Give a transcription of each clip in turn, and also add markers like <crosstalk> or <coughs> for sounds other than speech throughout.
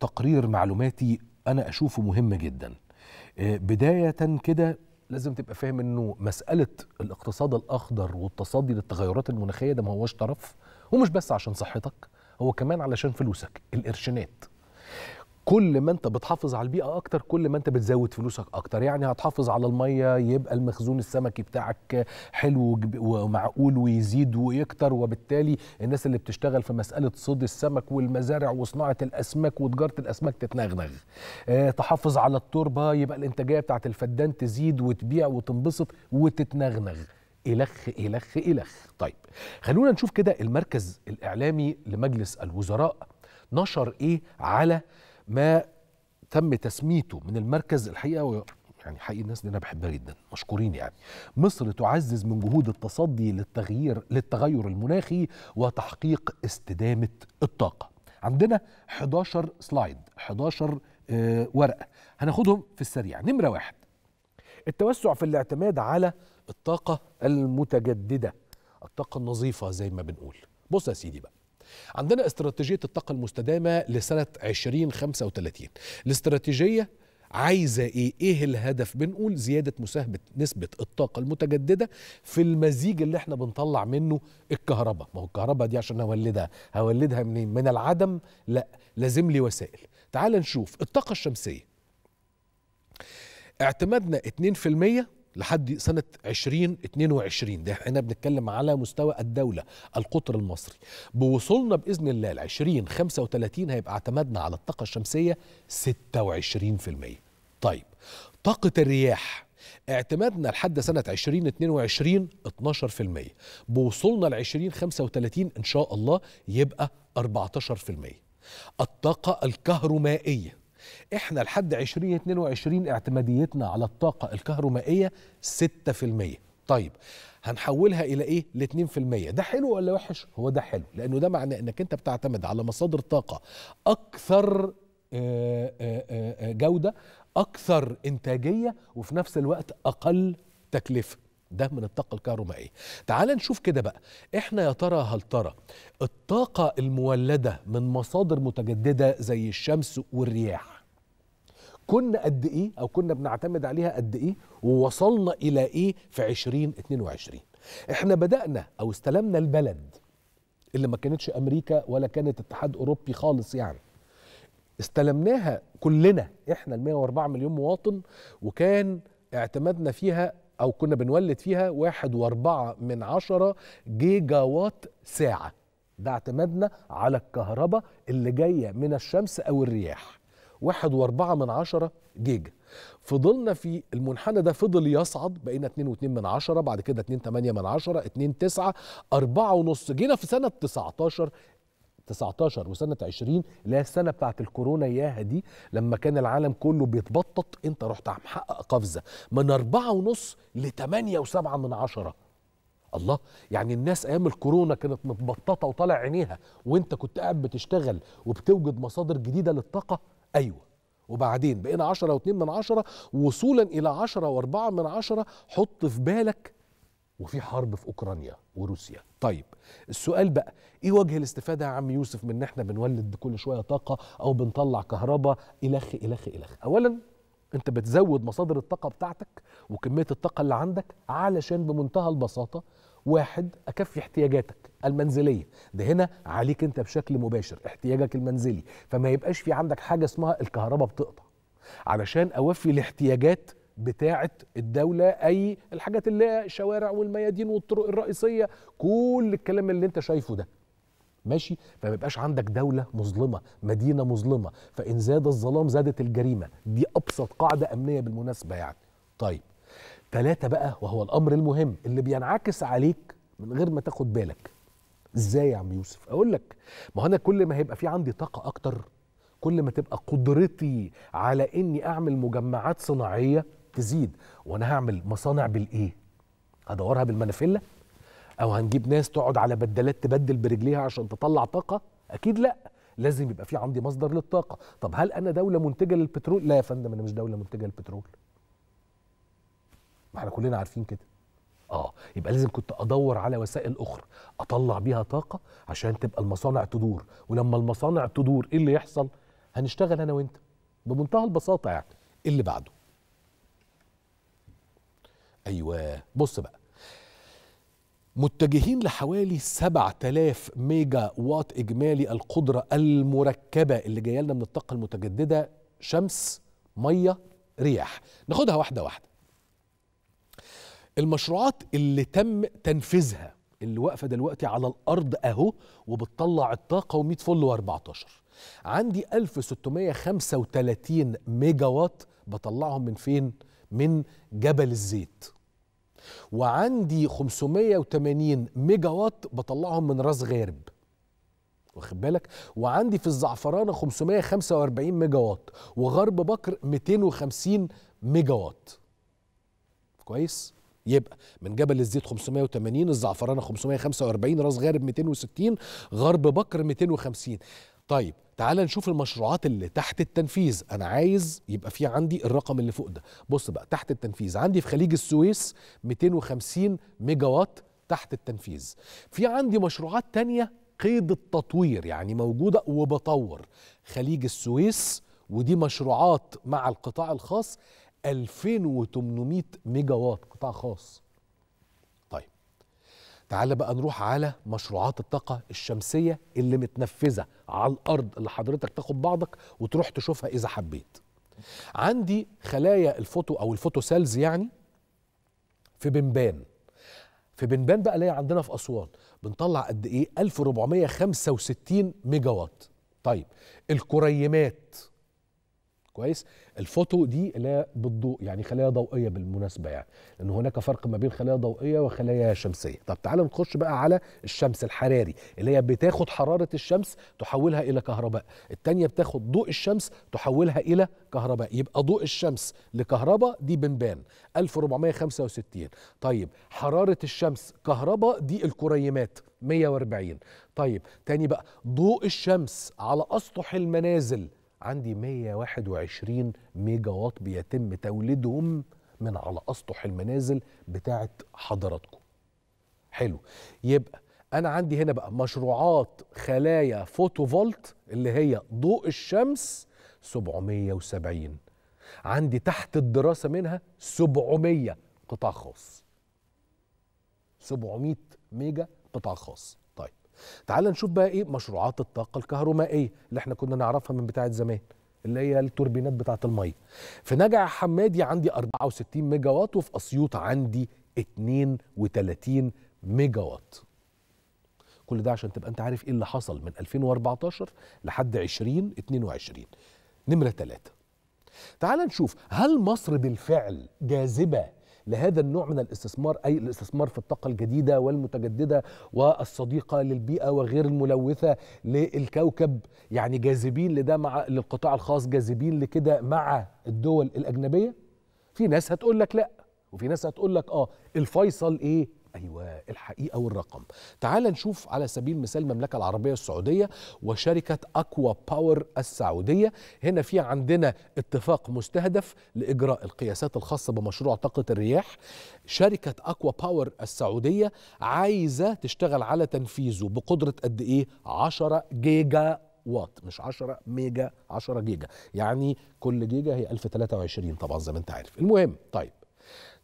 تقرير معلوماتي انا اشوفه مهم جدا آه، بدايه كده لازم تبقى فاهم انه مساله الاقتصاد الاخضر والتصدي للتغيرات المناخيه ده ما هوش طرف ومش بس عشان صحتك هو كمان علشان فلوسك القرشينات كل ما انت بتحافظ على البيئه اكتر كل ما انت بتزود فلوسك اكتر يعني هتحافظ على الميه يبقى المخزون السمكي بتاعك حلو ومعقول ويزيد ويكتر وبالتالي الناس اللي بتشتغل في مساله صيد السمك والمزارع وصناعه الاسماك وتجاره الاسماك تتنغنغ آه، تحافظ على التربه يبقى الانتاجيه بتاعت الفدان تزيد وتبيع وتنبسط وتتنغنغ إلخ إلخ إلخ طيب خلونا نشوف كده المركز الإعلامي لمجلس الوزراء نشر إيه على ما تم تسميته من المركز الحقيقه يعني حقيقي الناس دي انا بحبها جدا مشكورين يعني مصر تعزز من جهود التصدي للتغيير للتغير المناخي وتحقيق استدامه الطاقه عندنا 11 سلايد 11 آه، ورقه هناخدهم في السريع نمره واحد التوسع في الاعتماد على الطاقه المتجدده الطاقه النظيفه زي ما بنقول بص يا سيدي بقى عندنا استراتيجية الطاقة المستدامة لسنة 2035 الاستراتيجية عايزة إيه؟ إيه الهدف؟ بنقول زيادة مساهمة نسبة الطاقة المتجددة في المزيج اللي إحنا بنطلع منه الكهرباء، ما هو الكهرباء دي عشان أولدها، هولدها منين؟ من العدم؟ لا، لازم لي وسائل. تعال نشوف الطاقة الشمسية. اعتمدنا 2% لحد سنة 2022 ده احنا بنتكلم على مستوى الدولة القطر المصري بوصولنا بإذن الله ل 2035 هيبقى اعتمدنا على الطاقة الشمسية 26% طيب طاقة الرياح اعتمادنا لحد سنة 2022 12% بوصولنا ل 2035 إن شاء الله يبقى 14% الطاقة الكهرومائية احنا لحد 2022 اعتماديتنا على الطاقه الكهرومائيه 6% طيب هنحولها الى ايه ل 2% ده حلو ولا وحش هو ده حلو لانه ده معناه انك انت بتعتمد على مصادر طاقه اكثر آه، آه، آه، جوده اكثر انتاجيه وفي نفس الوقت اقل تكلفه ده من الطاقة الكهرومائية تعال نشوف كده بقى احنا يا ترى هل ترى الطاقة المولدة من مصادر متجددة زي الشمس والرياح كنا قد ايه او كنا بنعتمد عليها قد ايه ووصلنا الى ايه في 2022 احنا بدانا او استلمنا البلد اللي ما كانتش امريكا ولا كانت اتحاد اوروبي خالص يعني استلمناها كلنا احنا ال 104 مليون مواطن وكان اعتمدنا فيها او كنا بنولد فيها واحد واربعة من عشرة جيجا وات ساعة ده اعتمدنا على الكهرباء اللي جاية من الشمس او الرياح واحد واربعة من عشرة جيجا فضلنا في المنحنى ده فضل يصعد بقينا اتنين واتنين من عشرة بعد كده اتنين تمانية من عشرة اتنين تسعة أربعة ونص جينا في سنة 19 19 وسنة 20 اللي هي السنة بتاعة الكورونا ياها دي لما كان العالم كله بيتبطط انت رحت محقق قفزة من أربعة ونص لتمانية وسبعة من عشرة الله يعني الناس ايام الكورونا كانت متبططه وطالع عينيها وانت كنت قاعد بتشتغل وبتوجد مصادر جديده للطاقه أيوة وبعدين بقينا 10 و2 من 10 وصولا إلى 10 و4 من 10 حط في بالك وفي حرب في أوكرانيا وروسيا طيب السؤال بقى ايه وجه الاستفادة يا عم يوسف من ان احنا بنولد كل شوية طاقة او بنطلع كهرباء الخ الخ الخ اولا انت بتزود مصادر الطاقة بتاعتك وكمية الطاقة اللي عندك علشان بمنتهى البساطة واحد اكفي احتياجاتك المنزليه ده هنا عليك انت بشكل مباشر احتياجك المنزلي فما يبقاش في عندك حاجه اسمها الكهرباء بتقطع علشان اوفي الاحتياجات بتاعه الدوله اي الحاجات اللي هي الشوارع والميادين والطرق الرئيسيه كل الكلام اللي انت شايفه ده ماشي فما يبقاش عندك دولة مظلمة مدينة مظلمة فإن زاد الظلام زادت الجريمة دي أبسط قاعدة أمنية بالمناسبة يعني طيب ثلاثة بقى وهو الأمر المهم اللي بينعكس عليك من غير ما تاخد بالك ازاي يا عم يوسف اقول لك ما انا كل ما هيبقى في عندي طاقه اكتر كل ما تبقى قدرتي على اني اعمل مجمعات صناعيه تزيد وانا هعمل مصانع بالايه هدورها بالمنافله او هنجيب ناس تقعد على بدلات تبدل برجليها عشان تطلع طاقه اكيد لا لازم يبقى في عندي مصدر للطاقه طب هل انا دوله منتجه للبترول لا يا فندم انا مش دوله منتجه للبترول ما احنا كلنا عارفين كده اه يبقى لازم كنت ادور على وسائل اخرى اطلع بيها طاقه عشان تبقى المصانع تدور ولما المصانع تدور ايه اللي يحصل هنشتغل انا وانت بمنتهى البساطه يعني إيه اللي بعده ايوه بص بقى متجهين لحوالي 7000 ميجا وات اجمالي القدره المركبه اللي جايه لنا من الطاقه المتجدده شمس ميه رياح ناخدها واحده واحده المشروعات اللي تم تنفيذها اللي واقفه دلوقتي على الارض اهو وبتطلع الطاقه و100 فل و14 عندي 1635 ميجا وات بطلعهم من فين من جبل الزيت وعندي 580 ميجا وات بطلعهم من راس غارب واخد بالك وعندي في الزعفرانه 545 ميجا وات وغرب بكر 250 ميجا وات كويس يبقى من جبل الزيت 580 الزعفرانه 545 راس غارب 260 غرب بكر 250 طيب تعال نشوف المشروعات اللي تحت التنفيذ انا عايز يبقى في عندي الرقم اللي فوق ده بص بقى تحت التنفيذ عندي في خليج السويس 250 ميجا وات تحت التنفيذ في عندي مشروعات تانية قيد التطوير يعني موجودة وبطور خليج السويس ودي مشروعات مع القطاع الخاص 2800 ميجا وات قطاع خاص طيب تعال بقى نروح على مشروعات الطاقة الشمسية اللي متنفذة على الأرض اللي حضرتك تاخد بعضك وتروح تشوفها إذا حبيت عندي خلايا الفوتو أو الفوتو سيلز يعني في بنبان في بنبان بقى اللي عندنا في أسوان بنطلع قد إيه 1465 ميجا وات طيب الكريمات كويس الفوتو دي اللي هي بالضوء يعني خلايا ضوئيه بالمناسبه يعني لان هناك فرق ما بين خلايا ضوئيه وخلايا شمسيه طب تعالى نخش بقى على الشمس الحراري اللي هي بتاخد حراره الشمس تحولها الى كهرباء الثانيه بتاخد ضوء الشمس تحولها الى كهرباء يبقى ضوء الشمس لكهرباء دي بنبان 1465 طيب حراره الشمس كهرباء دي الكريمات 140 طيب تاني بقى ضوء الشمس على اسطح المنازل عندي 121 ميجا واط بيتم توليدهم من على اسطح المنازل بتاعه حضراتكم حلو يبقى انا عندي هنا بقى مشروعات خلايا فوتوفولت اللي هي ضوء الشمس 770 عندي تحت الدراسه منها 700 قطاع خاص 700 ميجا قطاع خاص تعال نشوف بقى ايه مشروعات الطاقه الكهرومائيه اللي احنا كنا نعرفها من بتاعه زمان اللي هي التوربينات بتاعه الميه في نجع حمادي عندي 64 ميجا وات وفي اسيوط عندي 32 ميجا وات كل ده عشان تبقى انت عارف ايه اللي حصل من 2014 لحد 2022 نمره 3 تعال نشوف هل مصر بالفعل جاذبه لهذا النوع من الاستثمار أي الاستثمار في الطاقة الجديدة والمتجددة والصديقة للبيئة وغير الملوثة للكوكب يعني جاذبين لده مع للقطاع الخاص جاذبين لكده مع الدول الأجنبية في ناس هتقول لك لا وفي ناس هتقول لك اه الفيصل ايه ايوه الحقيقه والرقم تعال نشوف على سبيل المثال المملكه العربيه السعوديه وشركه اكوا باور السعوديه هنا في عندنا اتفاق مستهدف لاجراء القياسات الخاصه بمشروع طاقه الرياح شركه اكوا باور السعوديه عايزه تشتغل على تنفيذه بقدره قد ايه 10 جيجا وات مش 10 ميجا 10 جيجا يعني كل جيجا هي 1023 طبعا زي ما انت عارف المهم طيب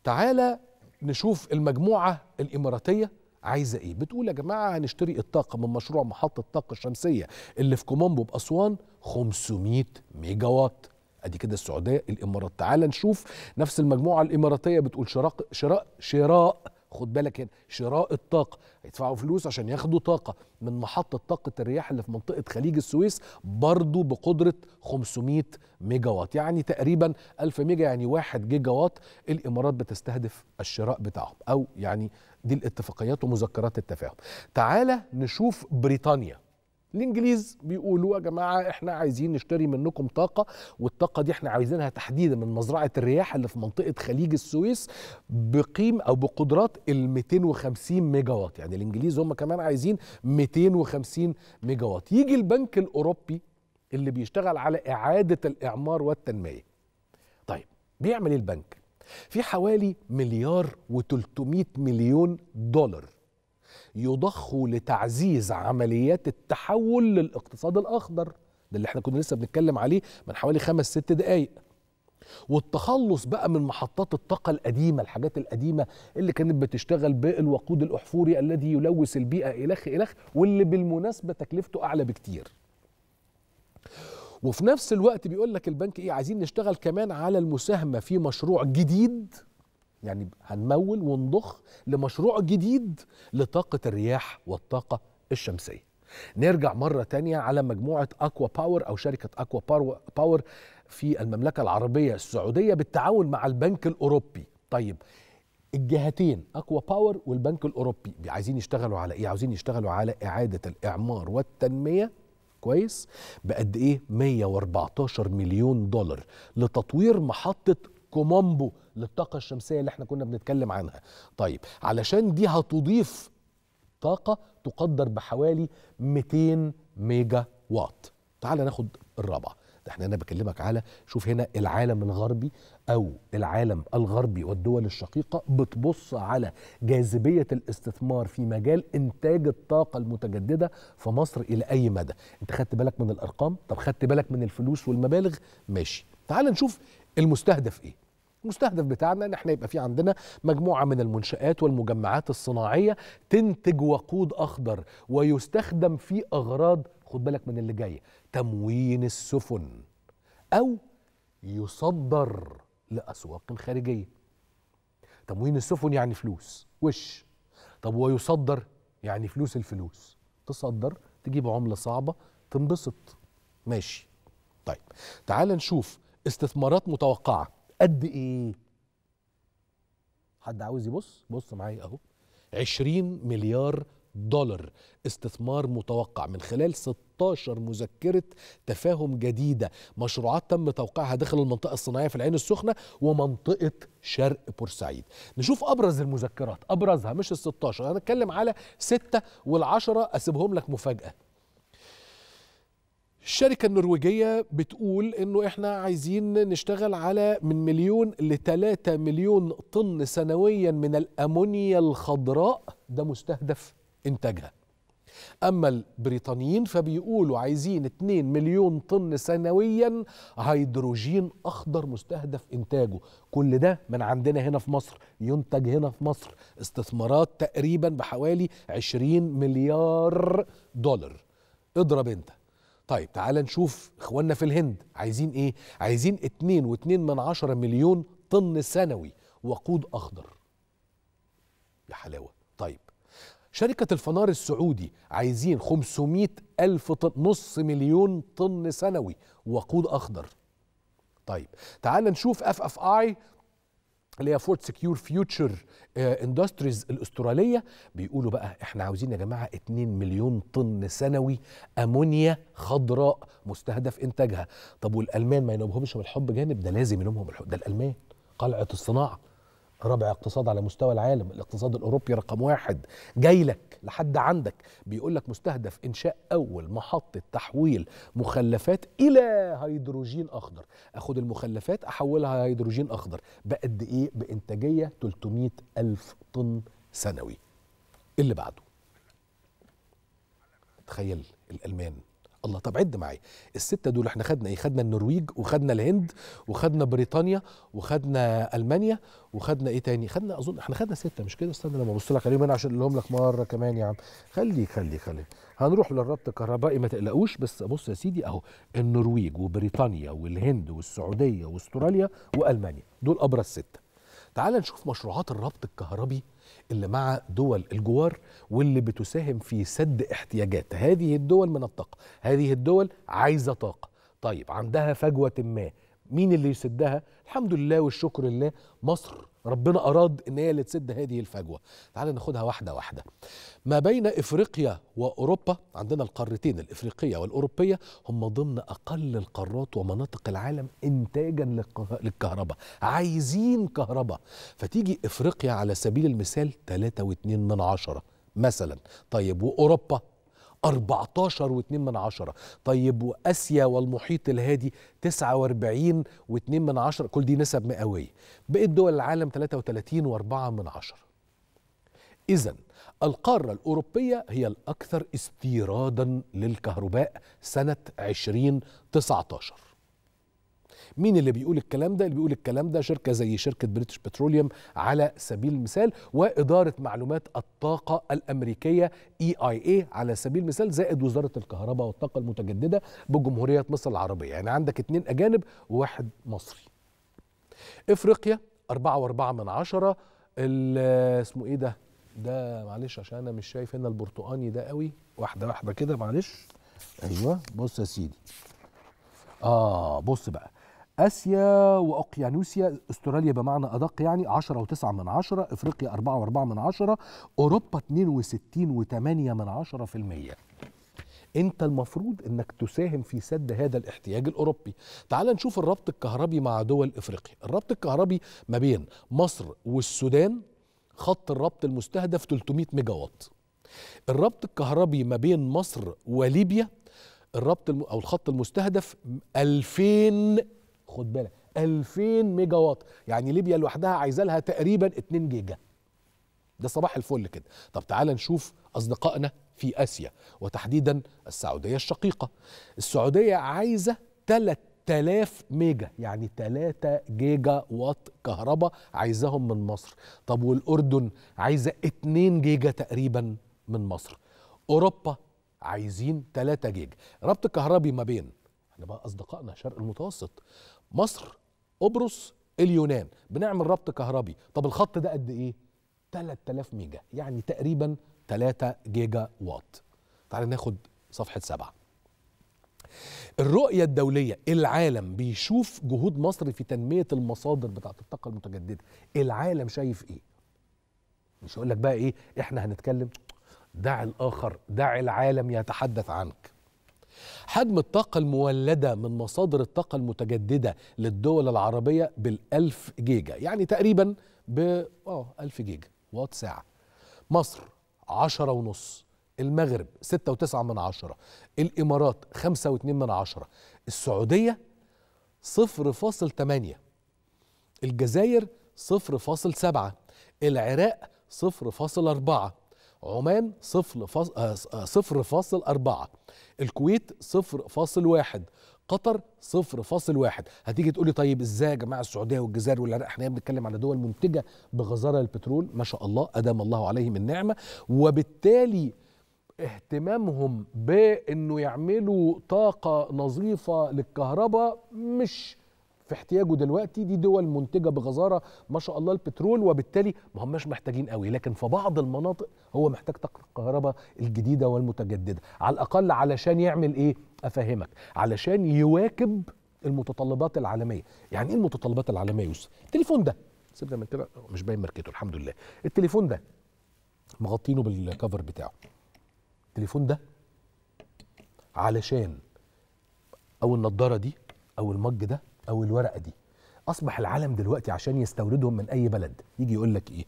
تعالى نشوف المجموعه الاماراتيه عايزه ايه بتقول يا جماعه هنشتري الطاقه من مشروع محطه الطاقه الشمسيه اللي في كومومبو باسوان 500 ميجا وات ادي كده السعوديه الامارات تعال نشوف نفس المجموعه الاماراتيه بتقول شراء شراء شراء خد بالك هنا شراء الطاقه هيدفعوا فلوس عشان ياخدوا طاقه من محطه طاقه الرياح اللي في منطقه خليج السويس برضو بقدره 500 ميجا وات يعني تقريبا 1000 ميجا يعني 1 جيجا وات الامارات بتستهدف الشراء بتاعهم او يعني دي الاتفاقيات ومذكرات التفاهم تعالى نشوف بريطانيا الانجليز بيقولوا يا جماعه احنا عايزين نشتري منكم طاقه والطاقه دي احنا عايزينها تحديدا من مزرعه الرياح اللي في منطقه خليج السويس بقيم او بقدرات ال 250 ميجا وات يعني الانجليز هم كمان عايزين 250 ميجا وات يجي البنك الاوروبي اللي بيشتغل على اعاده الاعمار والتنميه طيب بيعمل إيه البنك في حوالي مليار و300 مليون دولار يضخ لتعزيز عمليات التحول للاقتصاد الاخضر ده اللي احنا كنا لسه بنتكلم عليه من حوالي خمس ست دقايق والتخلص بقى من محطات الطاقة القديمة الحاجات القديمة اللي كانت بتشتغل بالوقود الأحفوري الذي يلوث البيئة إلخ إلخ واللي بالمناسبة تكلفته أعلى بكتير وفي نفس الوقت بيقول لك البنك إيه عايزين نشتغل كمان على المساهمة في مشروع جديد يعني هنمول ونضخ لمشروع جديد لطاقة الرياح والطاقة الشمسية نرجع مرة تانية على مجموعة أكوا باور أو شركة أكوا باور في المملكة العربية السعودية بالتعاون مع البنك الأوروبي طيب الجهتين اكوا باور والبنك الاوروبي عايزين يشتغلوا على ايه عايزين يشتغلوا على اعاده الاعمار والتنميه كويس بقد ايه 114 مليون دولار لتطوير محطه كومومبو للطاقه الشمسيه اللي احنا كنا بنتكلم عنها طيب علشان دي هتضيف طاقه تقدر بحوالي 200 ميجا وات تعال ناخد الرابعه ده احنا انا بكلمك على شوف هنا العالم الغربي او العالم الغربي والدول الشقيقه بتبص على جاذبيه الاستثمار في مجال انتاج الطاقه المتجدده في مصر الى اي مدى انت خدت بالك من الارقام طب خدت بالك من الفلوس والمبالغ ماشي تعال نشوف المستهدف ايه المستهدف بتاعنا ان احنا يبقى في عندنا مجموعه من المنشات والمجمعات الصناعيه تنتج وقود اخضر ويستخدم في اغراض خد بالك من اللي جاي تموين السفن او يصدر لاسواق خارجيه تموين السفن يعني فلوس وش طب ويصدر يعني فلوس الفلوس تصدر تجيب عمله صعبه تنبسط ماشي طيب تعال نشوف استثمارات متوقعه قد ايه حد عاوز يبص بص معايا اهو 20 مليار دولار استثمار متوقع من خلال 16 مذكرة تفاهم جديدة مشروعات تم توقيعها داخل المنطقة الصناعية في العين السخنة ومنطقة شرق بورسعيد نشوف أبرز المذكرات أبرزها مش ال 16 أنا أتكلم على 6 وال10 أسيبهم لك مفاجأة الشركة النرويجية بتقول انه احنا عايزين نشتغل على من مليون لثلاثة مليون طن سنويا من الامونيا الخضراء ده مستهدف انتاجها اما البريطانيين فبيقولوا عايزين 2 مليون طن سنويا هيدروجين اخضر مستهدف انتاجه كل ده من عندنا هنا في مصر ينتج هنا في مصر استثمارات تقريبا بحوالي 20 مليار دولار اضرب انت طيب تعال نشوف اخواننا في الهند عايزين ايه عايزين 2.2 من عشرة مليون طن سنوي وقود اخضر يا حلاوه طيب شركة الفنار السعودي عايزين 500 ألف طن نص مليون طن سنوي وقود أخضر طيب تعال نشوف اف اف اي اللي هي فورد سكيور فيوتشر اندستريز الاستراليه بيقولوا بقى احنا عاوزين يا جماعه 2 مليون طن سنوي امونيا خضراء مستهدف انتاجها طب والالمان ما ينوبهمش بالحب جانب ده لازم ينوبهم بالحب ده الالمان قلعه الصناعه رابع اقتصاد على مستوى العالم الاقتصاد الأوروبي رقم واحد جاي لك لحد عندك بيقول لك مستهدف إنشاء أول محطة تحويل مخلفات إلى هيدروجين أخضر أخد المخلفات أحولها هيدروجين أخضر بقد إيه بإنتاجية 300 ألف طن سنوي اللي بعده تخيل الألمان الله طب عد معايا الستة دول احنا خدنا ايه خدنا النرويج وخدنا الهند وخدنا بريطانيا وخدنا المانيا وخدنا ايه تاني خدنا اظن احنا خدنا ستة مش كده استنى لما ابص لك عليهم انا عشان اقولهم لك مرة كمان يا عم خليك خليك خليك هنروح للربط الكهربائي ما تقلقوش بس بص يا سيدي اهو النرويج وبريطانيا والهند والسعودية واستراليا والمانيا دول ابرز ستة تعال نشوف مشروعات الربط الكهربي اللي مع دول الجوار واللي بتساهم في سد احتياجات هذه الدول من الطاقه هذه الدول عايزه طاقه طيب عندها فجوه ما مين اللي يسدها الحمد لله والشكر لله مصر ربنا أراد إن هي اللي تسد هذه الفجوة تعال ناخدها واحدة واحدة ما بين إفريقيا وأوروبا عندنا القارتين الإفريقية والأوروبية هم ضمن أقل القارات ومناطق العالم إنتاجا للكهرباء عايزين كهرباء فتيجي إفريقيا على سبيل المثال 3.2 من عشرة مثلا طيب وأوروبا 14 و2 من عشرة طيب وآسيا والمحيط الهادي 49 و2 من عشرة كل دي نسب مئوية بقيت دول العالم 33 و4 من عشرة إذا القارة الأوروبية هي الأكثر استيرادا للكهرباء سنة 2019 مين اللي بيقول الكلام ده اللي بيقول الكلام ده شركه زي شركه بريتش بتروليوم على سبيل المثال واداره معلومات الطاقه الامريكيه اي اي اي على سبيل المثال زائد وزاره الكهرباء والطاقه المتجدده بجمهوريه مصر العربيه يعني عندك اتنين اجانب وواحد مصري افريقيا 4.4 من عشرة اسمه ايه ده ده معلش عشان انا مش شايف هنا البرتقاني ده قوي واحده واحده كده معلش ايوه بص يا سيدي اه بص بقى اسيا واوقيانوسيا استراليا بمعنى ادق يعني 10 و9 من 10 افريقيا 4 و4 من 10 اوروبا 62 و8 من 10 في المية انت المفروض انك تساهم في سد هذا الاحتياج الاوروبي تعال نشوف الربط الكهربي مع دول افريقيا الربط الكهربي ما بين مصر والسودان خط الربط المستهدف 300 ميجا واط الربط الكهربي ما بين مصر وليبيا الربط الم... او الخط المستهدف 2000 خد بالك 2000 ميجا واط يعني ليبيا لوحدها عايزه لها تقريبا 2 جيجا ده صباح الفل كده طب تعال نشوف اصدقائنا في اسيا وتحديدا السعوديه الشقيقه السعوديه عايزه 3000 ميجا يعني 3 جيجا واط كهرباء عايزاهم من مصر طب والاردن عايزه 2 جيجا تقريبا من مصر اوروبا عايزين 3 جيجا ربط كهربي ما بين احنا بقى اصدقائنا شرق المتوسط مصر قبرص اليونان بنعمل ربط كهربي طب الخط ده قد ايه 3000 ميجا يعني تقريبا 3 جيجا وات تعال ناخد صفحه سبعة الرؤية الدولية العالم بيشوف جهود مصر في تنمية المصادر بتاعة الطاقة المتجددة العالم شايف ايه مش هقول لك بقى ايه احنا هنتكلم دع الاخر دع العالم يتحدث عنك حجم الطاقة المولدة من مصادر الطاقة المتجددة للدول العربية بالألف جيجا يعني تقريبا ب ألف جيجا وات ساعة مصر عشرة ونص المغرب ستة وتسعة من عشرة الإمارات خمسة واتنين من عشرة السعودية صفر فاصل تمانية الجزائر صفر فاصل سبعة العراق صفر فاصل أربعة عمان صفر آه، آه، الكويت 0.1 قطر 0.1 هتيجي تقولي طيب ازاي يا جماعه السعوديه والجزائر والعراق احنا بنتكلم على دول منتجه بغزاره البترول ما شاء الله ادام الله عليهم النعمه وبالتالي اهتمامهم بانه يعملوا طاقه نظيفه للكهرباء مش في احتياجه دلوقتي دي دول منتجه بغزاره ما شاء الله البترول وبالتالي ما هماش محتاجين قوي لكن في بعض المناطق هو محتاج طاقه الكهرباء الجديده والمتجدده على الاقل علشان يعمل ايه افهمك علشان يواكب المتطلبات العالميه يعني ايه المتطلبات العالميه يوسف التليفون ده سيبنا من كده مش باين ماركته الحمد لله التليفون ده مغطينه بالكفر بتاعه التليفون ده علشان او النضاره دي او المج ده او الورقه دي اصبح العالم دلوقتي عشان يستوردهم من اي بلد يجي يقول لك ايه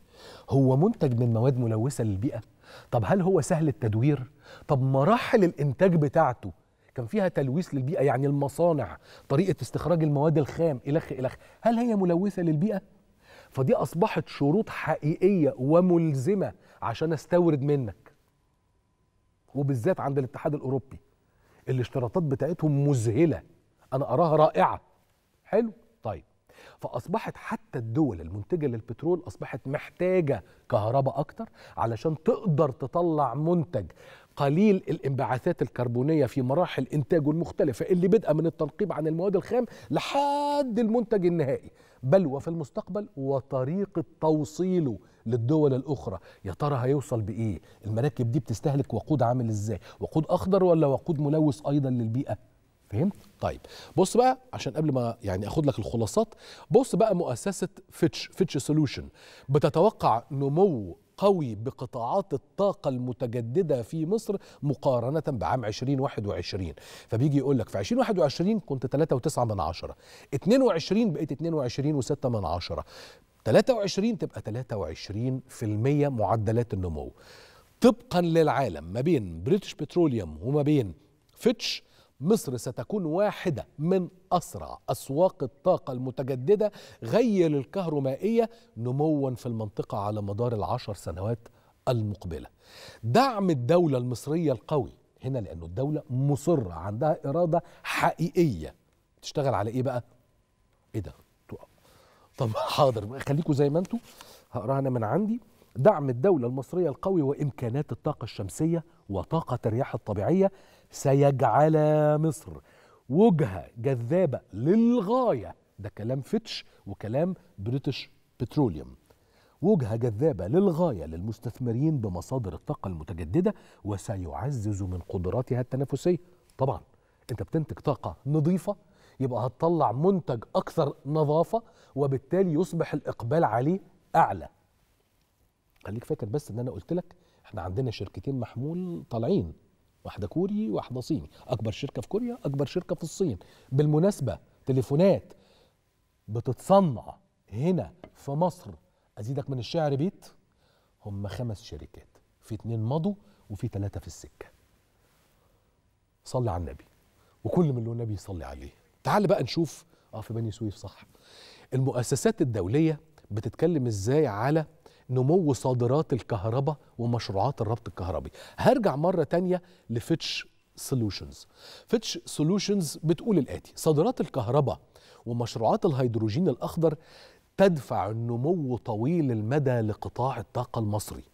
هو منتج من مواد ملوثه للبيئه طب هل هو سهل التدوير طب مراحل الانتاج بتاعته كان فيها تلويث للبيئه يعني المصانع طريقه استخراج المواد الخام الخ الخ هل هي ملوثه للبيئه فدي اصبحت شروط حقيقيه وملزمه عشان استورد منك وبالذات عند الاتحاد الاوروبي الاشتراطات بتاعتهم مذهله انا اراها رائعه حلو طيب فاصبحت حتى الدول المنتجه للبترول اصبحت محتاجه كهرباء اكتر علشان تقدر تطلع منتج قليل الانبعاثات الكربونيه في مراحل انتاجه المختلفه اللي بدءا من التنقيب عن المواد الخام لحد المنتج النهائي بل وفي المستقبل وطريقه توصيله للدول الاخرى يا ترى هيوصل بايه المراكب دي بتستهلك وقود عامل ازاي وقود اخضر ولا وقود ملوث ايضا للبيئه فهمت طيب بص بقى عشان قبل ما يعني اخد لك الخلاصات بص بقى مؤسسه فيتش فيتش سولوشن بتتوقع نمو قوي بقطاعات الطاقة المتجددة في مصر مقارنة بعام 2021 فبيجي يقول لك في 2021 كنت 3.9 من عشرة 22 بقيت 22.6 من عشرة 23 تبقى 23% معدلات النمو طبقا للعالم ما بين بريتش بتروليوم وما بين فيتش مصر ستكون واحدة من أسرع أسواق الطاقة المتجددة غير الكهرومائية نموا في المنطقة على مدار العشر سنوات المقبلة دعم الدولة المصرية القوي هنا لأن الدولة مصرة عندها إرادة حقيقية تشتغل على إيه بقى؟ إيه ده؟ طب حاضر خليكم زي ما أنتوا هقراها أنا من عندي دعم الدولة المصرية القوي وإمكانات الطاقة الشمسية وطاقة الرياح الطبيعية سيجعل مصر وجهة جذابة للغاية ده كلام فتش وكلام بريتش بتروليوم وجهة جذابة للغاية للمستثمرين بمصادر الطاقة المتجددة وسيعزز من قدراتها التنافسية طبعا انت بتنتج طاقة نظيفة يبقى هتطلع منتج أكثر نظافة وبالتالي يصبح الإقبال عليه أعلى خليك فاكر بس ان انا قلت لك احنا عندنا شركتين محمول طالعين واحده كوري واحده صيني اكبر شركه في كوريا اكبر شركه في الصين بالمناسبه تليفونات بتتصنع هنا في مصر ازيدك من الشعر بيت هم خمس شركات في اتنين مضوا وفي ثلاثه في السكه صلي على النبي وكل من له نبي يصلي عليه تعال بقى نشوف اه في بني سويف صح المؤسسات الدوليه بتتكلم ازاي على نمو صادرات الكهرباء ومشروعات الربط الكهربي هرجع مرة تانية لفيتش سولوشنز فيتش سولوشنز بتقول الآتي صادرات الكهرباء ومشروعات الهيدروجين الأخضر تدفع النمو طويل المدى لقطاع الطاقة المصري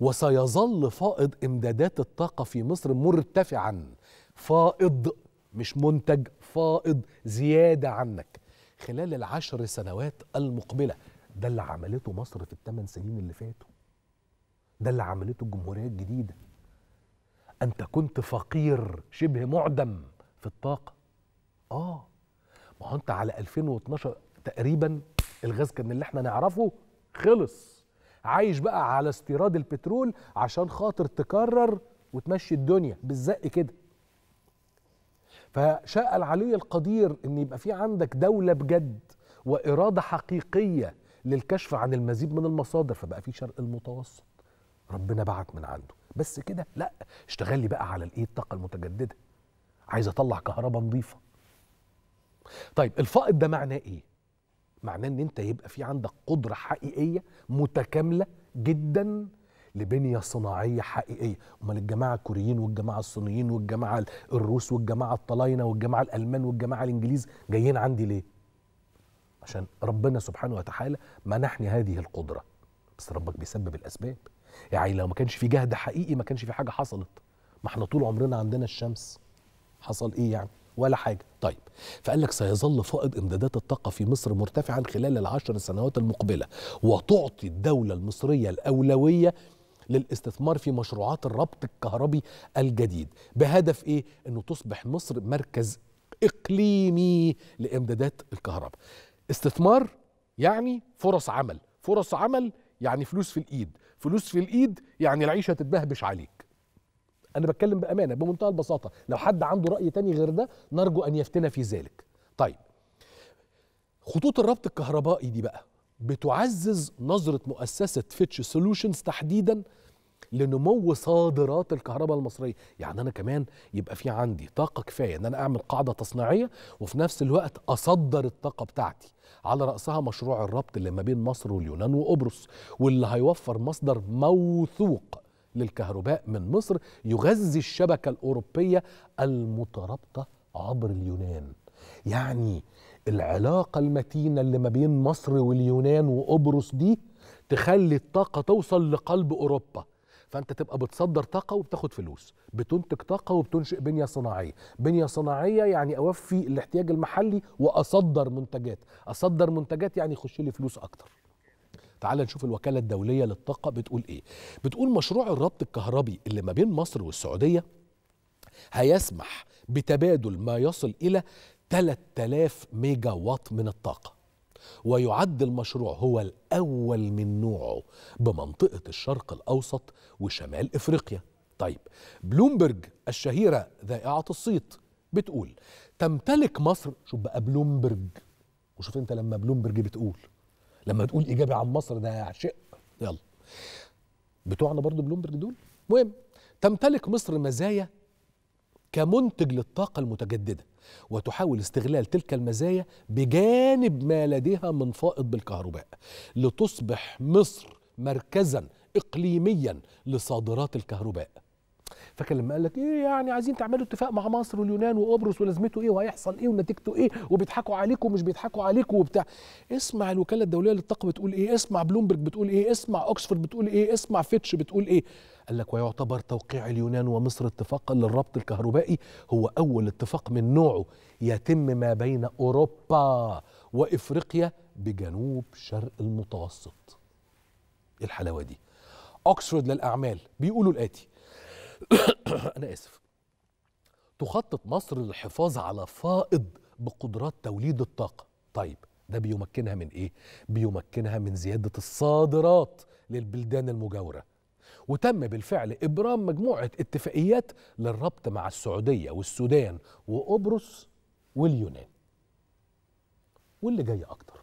وسيظل فائض إمدادات الطاقة في مصر مرتفعا فائض مش منتج فائض زيادة عنك خلال العشر سنوات المقبلة ده اللي عملته مصر في الثمان سنين اللي فاتوا ده اللي عملته الجمهورية الجديدة أنت كنت فقير شبه معدم في الطاقة آه ما هو أنت على 2012 تقريبا الغاز كان اللي احنا نعرفه خلص عايش بقى على استيراد البترول عشان خاطر تكرر وتمشي الدنيا بالزق كده فشاء العلي القدير ان يبقى في عندك دولة بجد وإرادة حقيقية للكشف عن المزيد من المصادر فبقى في شرق المتوسط ربنا بعت من عنده بس كده لا اشتغل لي بقى على الايه الطاقه المتجدده عايز اطلع كهرباء نظيفه طيب الفائض ده معناه ايه معناه ان انت يبقى في عندك قدره حقيقيه متكامله جدا لبنيه صناعيه حقيقيه امال الجماعه الكوريين والجماعه الصينيين والجماعه الروس والجماعه الطلاينه والجماعه الالمان والجماعه الانجليز جايين عندي ليه عشان ربنا سبحانه وتعالى منحني هذه القدرة بس ربك بيسبب الأسباب يعني لو ما كانش في جهد حقيقي ما كانش في حاجة حصلت ما احنا طول عمرنا عندنا الشمس حصل ايه يعني ولا حاجة طيب فقال لك سيظل فائض إمدادات الطاقة في مصر مرتفعا خلال العشر سنوات المقبلة وتعطي الدولة المصرية الأولوية للاستثمار في مشروعات الربط الكهربي الجديد بهدف ايه انه تصبح مصر مركز اقليمي لامدادات الكهرباء استثمار يعني فرص عمل فرص عمل يعني فلوس في الايد فلوس في الايد يعني العيشه تتبهبش عليك انا بتكلم بامانه بمنتهى البساطه لو حد عنده راي تاني غير ده نرجو ان يفتنا في ذلك طيب خطوط الربط الكهربائي دي بقى بتعزز نظره مؤسسه فيتش سولوشنز تحديدا لنمو صادرات الكهرباء المصريه يعني انا كمان يبقى في عندي طاقه كفايه ان انا اعمل قاعده تصنيعيه وفي نفس الوقت اصدر الطاقه بتاعتي على راسها مشروع الربط اللي ما بين مصر واليونان وقبرص واللي هيوفر مصدر موثوق للكهرباء من مصر يغذي الشبكه الاوروبيه المترابطه عبر اليونان يعني العلاقه المتينه اللي ما بين مصر واليونان وقبرص دي تخلي الطاقه توصل لقلب اوروبا فانت تبقى بتصدر طاقه وبتاخد فلوس بتنتج طاقه وبتنشئ بنيه صناعيه بنيه صناعيه يعني اوفي الاحتياج المحلي واصدر منتجات اصدر منتجات يعني يخش لي فلوس اكتر تعال نشوف الوكالة الدولية للطاقة بتقول إيه بتقول مشروع الربط الكهربي اللي ما بين مصر والسعودية هيسمح بتبادل ما يصل إلى 3000 ميجا وات من الطاقة ويعد المشروع هو الأول من نوعه بمنطقة الشرق الأوسط وشمال إفريقيا طيب بلومبرج الشهيرة ذائعة الصيت بتقول تمتلك مصر شوف بقى بلومبرج وشوف انت لما بلومبرج بتقول لما تقول إيجابي عن مصر ده شيء يلا بتوعنا برضو بلومبرج دول مهم تمتلك مصر مزايا كمنتج للطاقة المتجددة وتحاول استغلال تلك المزايا بجانب ما لديها من فائض بالكهرباء لتصبح مصر مركزا اقليميا لصادرات الكهرباء فاكر لما قال لك ايه يعني عايزين تعملوا اتفاق مع مصر واليونان وقبرص ولازمته ايه وهيحصل ايه ونتيجته ايه وبيضحكوا عليكم ومش بيضحكوا عليكم وبتاع اسمع الوكاله الدوليه للطاقه بتقول ايه اسمع بلومبرج بتقول ايه اسمع اوكسفورد بتقول ايه اسمع فيتش بتقول ايه قال لك ويعتبر توقيع اليونان ومصر اتفاقا للربط الكهربائي هو اول اتفاق من نوعه يتم ما بين اوروبا وافريقيا بجنوب شرق المتوسط إيه الحلاوه دي اوكسفورد للاعمال بيقولوا الاتي <coughs> انا اسف تخطط مصر للحفاظ على فائض بقدرات توليد الطاقه طيب ده بيمكنها من ايه بيمكنها من زياده الصادرات للبلدان المجاوره وتم بالفعل ابرام مجموعه اتفاقيات للربط مع السعوديه والسودان وقبرص واليونان واللي جاي اكتر